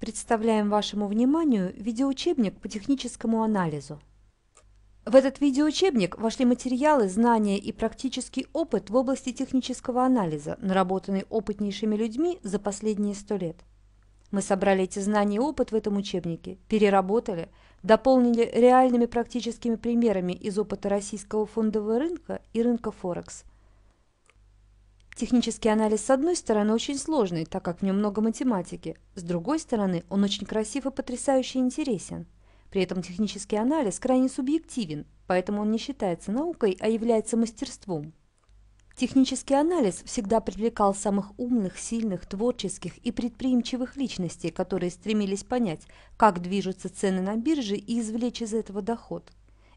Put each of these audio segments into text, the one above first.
Представляем вашему вниманию видеоучебник по техническому анализу. В этот видеоучебник вошли материалы, знания и практический опыт в области технического анализа, наработанный опытнейшими людьми за последние сто лет. Мы собрали эти знания и опыт в этом учебнике, переработали, дополнили реальными практическими примерами из опыта российского фондового рынка и рынка Форекс – Технический анализ, с одной стороны, очень сложный, так как в нем много математики. С другой стороны, он очень красив и потрясающе интересен. При этом технический анализ крайне субъективен, поэтому он не считается наукой, а является мастерством. Технический анализ всегда привлекал самых умных, сильных, творческих и предприимчивых личностей, которые стремились понять, как движутся цены на бирже и извлечь из этого доход.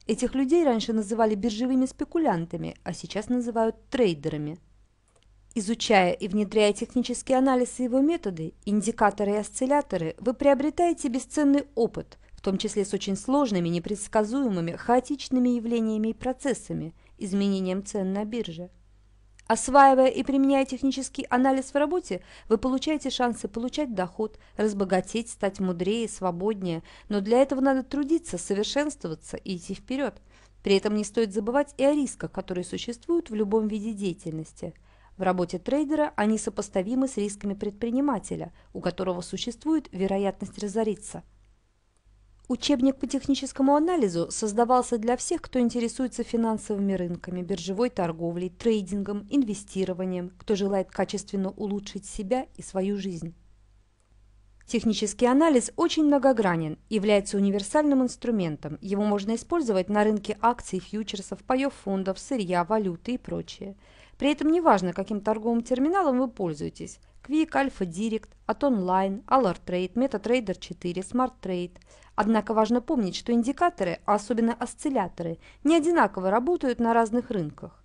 Этих людей раньше называли биржевыми спекулянтами, а сейчас называют трейдерами – Изучая и внедряя технический анализ и его методы, индикаторы и осцилляторы, вы приобретаете бесценный опыт, в том числе с очень сложными, непредсказуемыми, хаотичными явлениями и процессами, изменением цен на бирже. Осваивая и применяя технический анализ в работе, вы получаете шансы получать доход, разбогатеть, стать мудрее, свободнее, но для этого надо трудиться, совершенствоваться и идти вперед. При этом не стоит забывать и о рисках, которые существуют в любом виде деятельности – в работе трейдера они сопоставимы с рисками предпринимателя, у которого существует вероятность разориться. Учебник по техническому анализу создавался для всех, кто интересуется финансовыми рынками, биржевой торговлей, трейдингом, инвестированием, кто желает качественно улучшить себя и свою жизнь. Технический анализ очень многогранен, является универсальным инструментом. Его можно использовать на рынке акций, фьючерсов, паев фондов, сырья, валюты и прочее. При этом неважно, каким торговым терминалом вы пользуетесь – Quick, Alpha Direct, Aton Line, MetaTrader 4, Smart Однако важно помнить, что индикаторы, а особенно осцилляторы, не одинаково работают на разных рынках.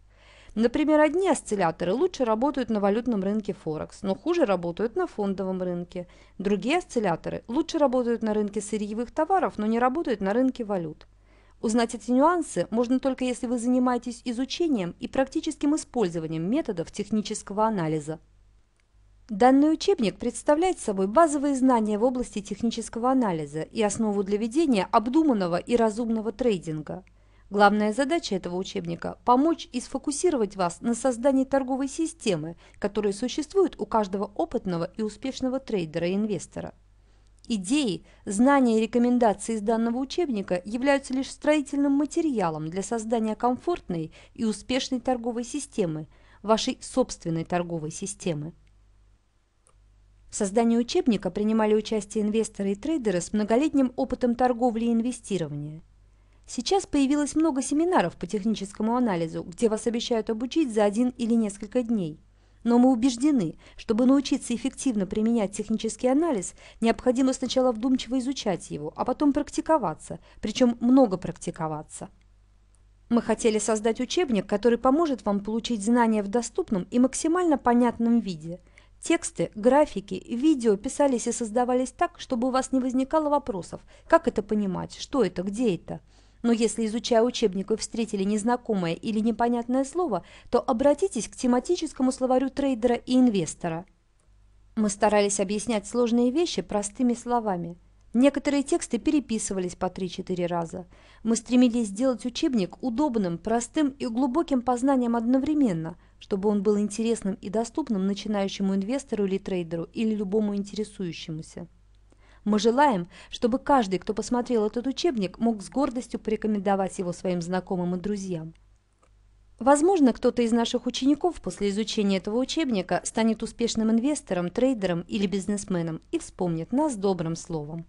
Например, одни осцилляторы лучше работают на валютном рынке Форекс, но хуже работают на фондовом рынке. Другие осцилляторы лучше работают на рынке сырьевых товаров, но не работают на рынке валют. Узнать эти нюансы можно только если вы занимаетесь изучением и практическим использованием методов технического анализа. Данный учебник представляет собой базовые знания в области технического анализа и основу для ведения обдуманного и разумного трейдинга. Главная задача этого учебника – помочь и сфокусировать вас на создании торговой системы, которая существует у каждого опытного и успешного трейдера и инвестора – Идеи, знания и рекомендации из данного учебника являются лишь строительным материалом для создания комфортной и успешной торговой системы, вашей собственной торговой системы. В создании учебника принимали участие инвесторы и трейдеры с многолетним опытом торговли и инвестирования. Сейчас появилось много семинаров по техническому анализу, где вас обещают обучить за один или несколько дней – но мы убеждены, чтобы научиться эффективно применять технический анализ, необходимо сначала вдумчиво изучать его, а потом практиковаться, причем много практиковаться. Мы хотели создать учебник, который поможет вам получить знания в доступном и максимально понятном виде. Тексты, графики, видео писались и создавались так, чтобы у вас не возникало вопросов, как это понимать, что это, где это – но если, изучая учебник, вы встретили незнакомое или непонятное слово, то обратитесь к тематическому словарю трейдера и инвестора. Мы старались объяснять сложные вещи простыми словами. Некоторые тексты переписывались по 3-4 раза. Мы стремились сделать учебник удобным, простым и глубоким познанием одновременно, чтобы он был интересным и доступным начинающему инвестору или трейдеру или любому интересующемуся. Мы желаем, чтобы каждый, кто посмотрел этот учебник, мог с гордостью порекомендовать его своим знакомым и друзьям. Возможно, кто-то из наших учеников после изучения этого учебника станет успешным инвестором, трейдером или бизнесменом и вспомнит нас добрым словом.